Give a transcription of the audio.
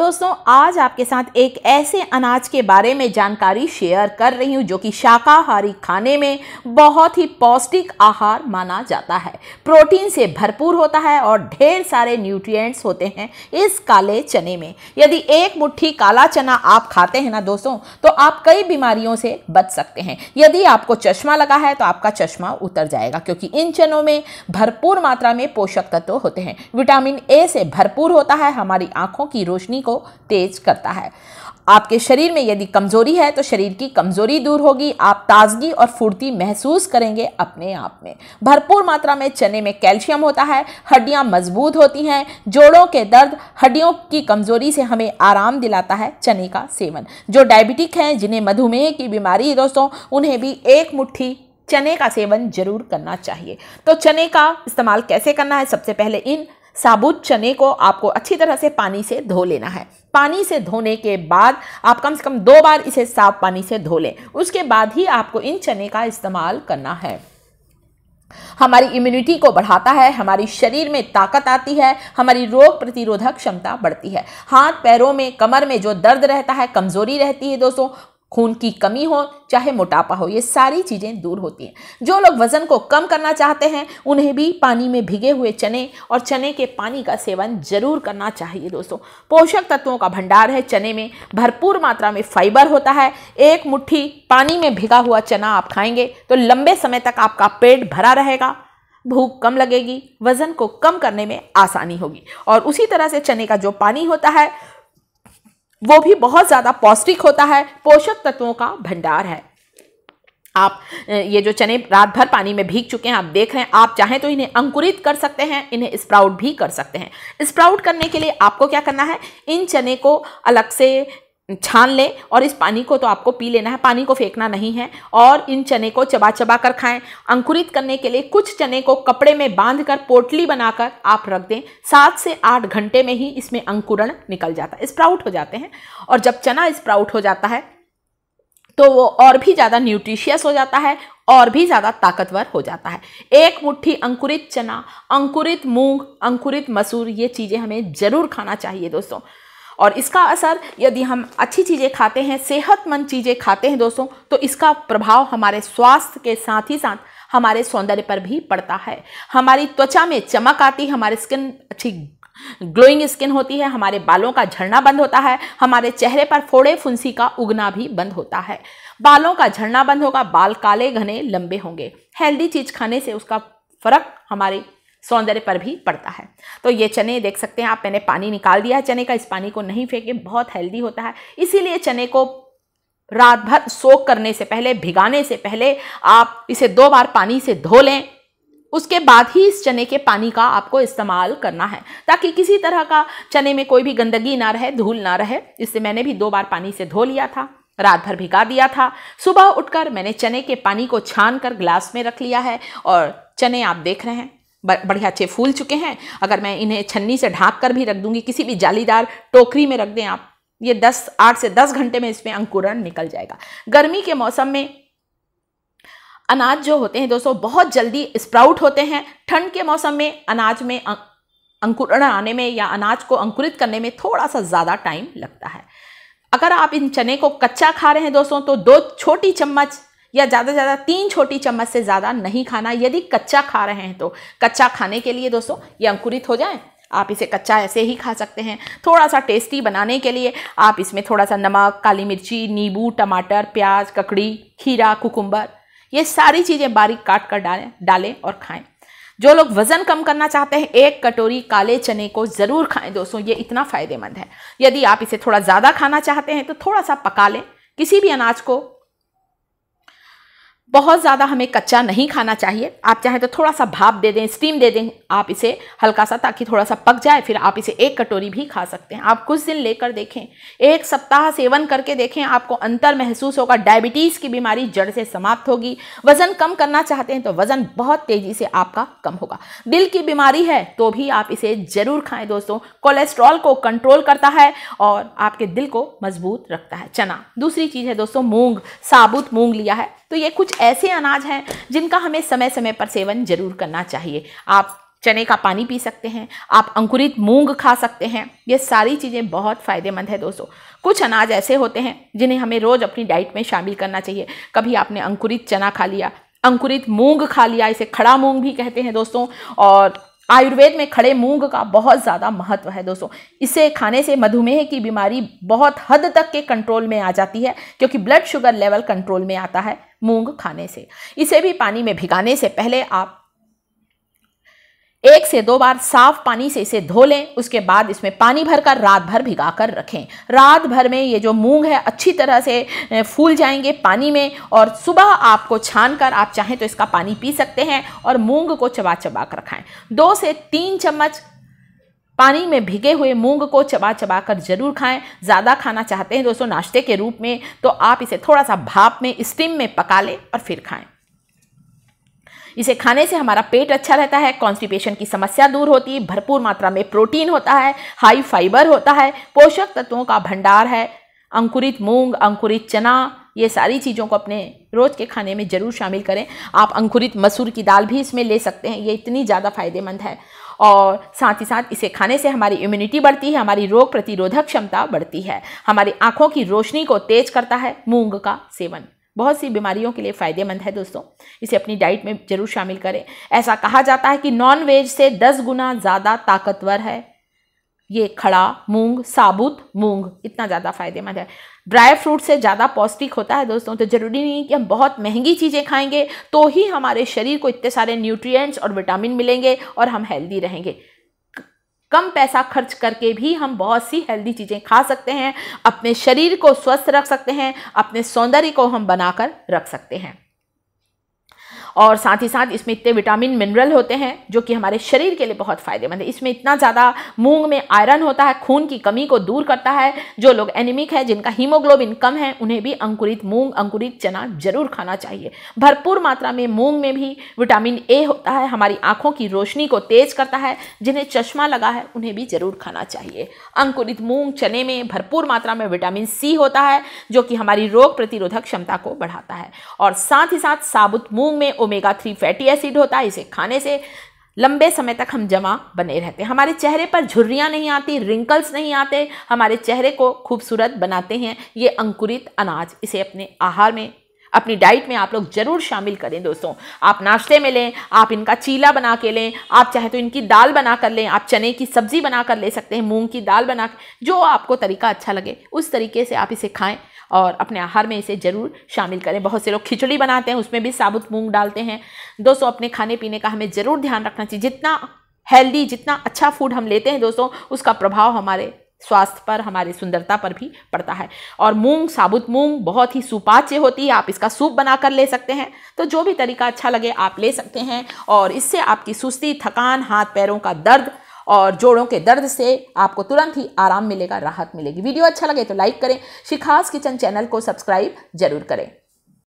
दोस्तों आज आपके साथ एक ऐसे अनाज के बारे में जानकारी शेयर कर रही हूँ जो कि शाकाहारी खाने में बहुत ही पौष्टिक आहार माना जाता है प्रोटीन से भरपूर होता है और ढेर सारे न्यूट्रिएंट्स होते हैं इस काले चने में यदि एक मुट्ठी काला चना आप खाते हैं ना दोस्तों तो आप कई बीमारियों से बच सकते हैं यदि आपको चश्मा लगा है तो आपका चश्मा उतर जाएगा क्योंकि इन चनों में भरपूर मात्रा में पोषक तत्व होते हैं विटामिन ए से भरपूर होता है हमारी आंखों की रोशनी को को तेज करता है आपके शरीर में यदि कमज़ोरी है तो शरीर की कमज़ोरी दूर होगी आप ताजगी और फुर्ती महसूस करेंगे अपने आप में भरपूर मात्रा में चने में कैल्शियम होता है हड्डियां मजबूत होती हैं जोड़ों के दर्द हड्डियों की कमज़ोरी से हमें आराम दिलाता है चने का सेवन जो डायबिटिक हैं जिन्हें मधुमेह की बीमारी है दोस्तों उन्हें भी एक मुट्ठी चने का सेवन जरूर करना चाहिए तो चने का इस्तेमाल कैसे करना है सबसे पहले इन साबुत चने को आपको अच्छी तरह से पानी से धो लेना है पानी से धोने के बाद आप कम से कम दो बार इसे साफ पानी से धो लें उसके बाद ही आपको इन चने का इस्तेमाल करना है हमारी इम्यूनिटी को बढ़ाता है हमारी शरीर में ताकत आती है हमारी रोग प्रतिरोधक क्षमता बढ़ती है हाथ पैरों में कमर में जो दर्द रहता है कमज़ोरी रहती है दोस्तों खून की कमी हो चाहे मोटापा हो ये सारी चीज़ें दूर होती हैं जो लोग वज़न को कम करना चाहते हैं उन्हें भी पानी में भिगे हुए चने और चने के पानी का सेवन ज़रूर करना चाहिए दोस्तों पोषक तत्वों का भंडार है चने में भरपूर मात्रा में फाइबर होता है एक मुट्ठी पानी में भिगा हुआ चना आप खाएंगे तो लंबे समय तक आपका पेट भरा रहेगा भूख कम लगेगी वज़न को कम करने में आसानी होगी और उसी तरह से चने का जो पानी होता है वो भी बहुत ज़्यादा पौष्टिक होता है पोषक तत्वों का भंडार है आप ये जो चने रात भर पानी में भीग चुके हैं आप देख रहे हैं आप चाहें तो इन्हें अंकुरित कर सकते हैं इन्हें स्प्राउट भी कर सकते हैं स्प्राउट करने के लिए आपको क्या करना है इन चने को अलग से छान लें और इस पानी को तो आपको पी लेना है पानी को फेंकना नहीं है और इन चने को चबा चबा कर खाएं अंकुरित करने के लिए कुछ चने को कपड़े में बांध कर पोटली बनाकर आप रख दें सात से आठ घंटे में ही इसमें अंकुरण निकल जाता है स्प्राउट हो जाते हैं और जब चना स्प्राउट हो जाता है तो वो और भी ज़्यादा न्यूट्रिशियस हो जाता है और भी ज़्यादा ताकतवर हो जाता है एक मुट्ठी अंकुरित चना अंकुरित मूंग अंकुरित मसूर ये चीज़ें हमें ज़रूर खाना चाहिए दोस्तों और इसका असर यदि हम अच्छी चीज़ें खाते हैं सेहतमंद चीज़ें खाते हैं दोस्तों तो इसका प्रभाव हमारे स्वास्थ्य के साथ ही साथ हमारे सौंदर्य पर भी पड़ता है हमारी त्वचा में चमक आती है हमारी स्किन अच्छी ग्लोइंग स्किन होती है हमारे बालों का झड़ना बंद होता है हमारे चेहरे पर फोड़े फुंसी का उगना भी बंद होता है बालों का झड़ना बंद होगा बाल काले घने लंबे होंगे हेल्दी चीज़ खाने से उसका फ़र्क हमारे सौंदर्य पर भी पड़ता है तो ये चने देख सकते हैं आप मैंने पानी निकाल दिया है चने का इस पानी को नहीं फेंके बहुत हेल्दी होता है इसीलिए चने को रात भर सोख करने से पहले भिगाने से पहले आप इसे दो बार पानी से धो लें उसके बाद ही इस चने के पानी का आपको इस्तेमाल करना है ताकि किसी तरह का चने में कोई भी गंदगी ना रहे धूल ना रहे इससे मैंने भी दो बार पानी से धो लिया था रात भर भिगा दिया था सुबह उठकर मैंने चने के पानी को छान कर ग्लास में रख लिया है और चने आप देख रहे हैं बढ़िया अच्छे फूल चुके हैं अगर मैं इन्हें छन्नी से ढाँक कर भी रख दूँगी किसी भी जालीदार टोकरी में रख दें आप ये दस आठ से दस घंटे में इसमें अंकुरण निकल जाएगा गर्मी के मौसम में अनाज जो होते हैं दोस्तों बहुत जल्दी स्प्राउट होते हैं ठंड के मौसम में अनाज में अं-, अंकुरण आने में या अनाज को अंकुरित करने में थोड़ा सा ज़्यादा टाइम लगता है अगर आप इन चने को कच्चा खा रहे हैं दोस्तों तो दो छोटी चम्मच या ज़्यादा से ज़्यादा तीन छोटी चम्मच से ज़्यादा नहीं खाना यदि कच्चा खा रहे हैं तो कच्चा खाने के लिए दोस्तों ये अंकुरित हो जाए आप इसे कच्चा ऐसे ही खा सकते हैं थोड़ा सा टेस्टी बनाने के लिए आप इसमें थोड़ा सा नमक काली मिर्ची नींबू टमाटर प्याज ककड़ी खीरा कुकुम्बर ये सारी चीज़ें बारीक काट कर डालें डालें और खाएं जो लोग वज़न कम करना चाहते हैं एक कटोरी काले चने को ज़रूर खाएं दोस्तों ये इतना फ़ायदेमंद है यदि आप इसे थोड़ा ज़्यादा खाना चाहते हैं तो थोड़ा सा पका लें किसी भी अनाज को बहुत ज़्यादा हमें कच्चा नहीं खाना चाहिए आप चाहे तो थोड़ा सा भाप दे दें स्टीम दे दें आप इसे हल्का सा ताकि थोड़ा सा पक जाए फिर आप इसे एक कटोरी भी खा सकते हैं आप कुछ दिन लेकर देखें एक सप्ताह सेवन करके देखें आपको अंतर महसूस होगा डायबिटीज़ की बीमारी जड़ से समाप्त होगी वज़न कम करना चाहते हैं तो वज़न बहुत तेज़ी से आपका कम होगा दिल की बीमारी है तो भी आप इसे ज़रूर खाएँ दोस्तों कोलेस्ट्रॉल को कंट्रोल करता है और आपके दिल को मजबूत रखता है चना दूसरी चीज़ है दोस्तों मूँग साबुत मूँग लिया है तो ये कुछ ऐसे अनाज हैं जिनका हमें समय समय पर सेवन जरूर करना चाहिए आप चने का पानी पी सकते हैं आप अंकुरित मूंग खा सकते हैं ये सारी चीज़ें बहुत फ़ायदेमंद है दोस्तों कुछ अनाज ऐसे होते हैं जिन्हें हमें रोज़ अपनी डाइट में शामिल करना चाहिए कभी आपने अंकुरित चना खा लिया अंकुरित मूंग खा लिया इसे खड़ा मूंग भी कहते हैं दोस्तों और आयुर्वेद में खड़े मूंग का बहुत ज़्यादा महत्व है दोस्तों इसे खाने से मधुमेह की बीमारी बहुत हद तक के कंट्रोल में आ जाती है क्योंकि ब्लड शुगर लेवल कंट्रोल में आता है मूंग खाने से इसे भी पानी में भिगाने से पहले आप एक से दो बार साफ पानी से इसे धो लें उसके बाद इसमें पानी भरकर रात भर भिगा कर रखें रात भर में ये जो मूंग है अच्छी तरह से फूल जाएंगे पानी में और सुबह आपको छान कर आप चाहें तो इसका पानी पी सकते हैं और मूंग को चबा चबा कर खाएं दो से तीन चम्मच पानी में भिगे हुए मूंग को चबा चबा कर जरूर खाएं ज़्यादा खाना चाहते हैं दोस्तों नाश्ते के रूप में तो आप इसे थोड़ा सा भाप में स्टीम में पका लें और फिर खाएं इसे खाने से हमारा पेट अच्छा रहता है कॉन्स्टिपेशन की समस्या दूर होती है भरपूर मात्रा में प्रोटीन होता है हाई फाइबर होता है पोषक तत्वों का भंडार है अंकुरित मूंग अंकुरित चना ये सारी चीज़ों को अपने रोज़ के खाने में ज़रूर शामिल करें आप अंकुरित मसूर की दाल भी इसमें ले सकते हैं ये इतनी ज़्यादा फायदेमंद है और साथ ही साथ इसे खाने से हमारी इम्यूनिटी बढ़ती है हमारी रोग प्रतिरोधक क्षमता बढ़ती है हमारी आँखों की रोशनी को तेज करता है मूंग का सेवन बहुत सी बीमारियों के लिए फ़ायदेमंद है दोस्तों इसे अपनी डाइट में ज़रूर शामिल करें ऐसा कहा जाता है कि नॉन वेज से दस गुना ज़्यादा ताकतवर है ये खड़ा मूंग साबुत मूंग इतना ज़्यादा फायदेमंद है ड्राई फ्रूट से ज़्यादा पौष्टिक होता है दोस्तों तो ज़रूरी नहीं कि हम बहुत महंगी चीज़ें खाएंगे तो ही हमारे शरीर को इतने सारे न्यूट्रिएंट्स और विटामिन मिलेंगे और हम हेल्दी रहेंगे कम पैसा खर्च करके भी हम बहुत सी हेल्दी चीज़ें खा सकते हैं अपने शरीर को स्वस्थ रख सकते हैं अपने सौंदर्य को हम बनाकर रख सकते हैं और साथ ही साथ इसमें इतने विटामिन मिनरल होते हैं जो कि हमारे शरीर के लिए बहुत फ़ायदेमंद है इसमें इतना ज़्यादा मूंग में आयरन होता है खून की कमी को दूर करता है जो लोग एनिमिक है जिनका हीमोग्लोबिन कम है उन्हें भी अंकुरित मूंग अंकुरित चना जरूर खाना चाहिए भरपूर मात्रा में मूंग में भी विटामिन ए होता है हमारी आँखों की रोशनी को तेज करता है जिन्हें चश्मा लगा है उन्हें भी ज़रूर खाना चाहिए अंकुरित मूंग चने में भरपूर मात्रा में विटामिन सी होता है जो कि हमारी रोग प्रतिरोधक क्षमता को बढ़ाता है और साथ ही साथ साबुत मूंग में ओमेगा थ्री फैटी एसिड होता है इसे खाने से लंबे समय तक हम जमा बने रहते हैं हमारे चेहरे पर झुर्रियाँ नहीं आती रिंकल्स नहीं आते हमारे चेहरे को खूबसूरत बनाते हैं ये अंकुरित अनाज इसे अपने आहार में अपनी डाइट में आप लोग ज़रूर शामिल करें दोस्तों आप नाश्ते में लें आप इनका चीला बना के लें आप चाहे तो इनकी दाल बना कर लें आप चने की सब्ज़ी बना कर ले सकते हैं मूंग की दाल बना जो आपको तरीका अच्छा लगे उस तरीके से आप इसे खाएं और अपने आहार में इसे ज़रूर शामिल करें बहुत से लोग खिचड़ी बनाते हैं उसमें भी साबुत मूंग डालते हैं दोस्तों अपने खाने पीने का हमें ज़रूर ध्यान रखना चाहिए जितना हेल्दी जितना अच्छा फूड हम लेते हैं दोस्तों उसका प्रभाव हमारे स्वास्थ्य पर हमारी सुंदरता पर भी पड़ता है और मूंग साबुत मूंग बहुत ही सुपाच्य होती है आप इसका सूप बनाकर ले सकते हैं तो जो भी तरीका अच्छा लगे आप ले सकते हैं और इससे आपकी सुस्ती थकान हाथ पैरों का दर्द और जोड़ों के दर्द से आपको तुरंत ही आराम मिलेगा राहत मिलेगी वीडियो अच्छा लगे तो लाइक करें शिखास किचन चैनल को सब्सक्राइब जरूर करें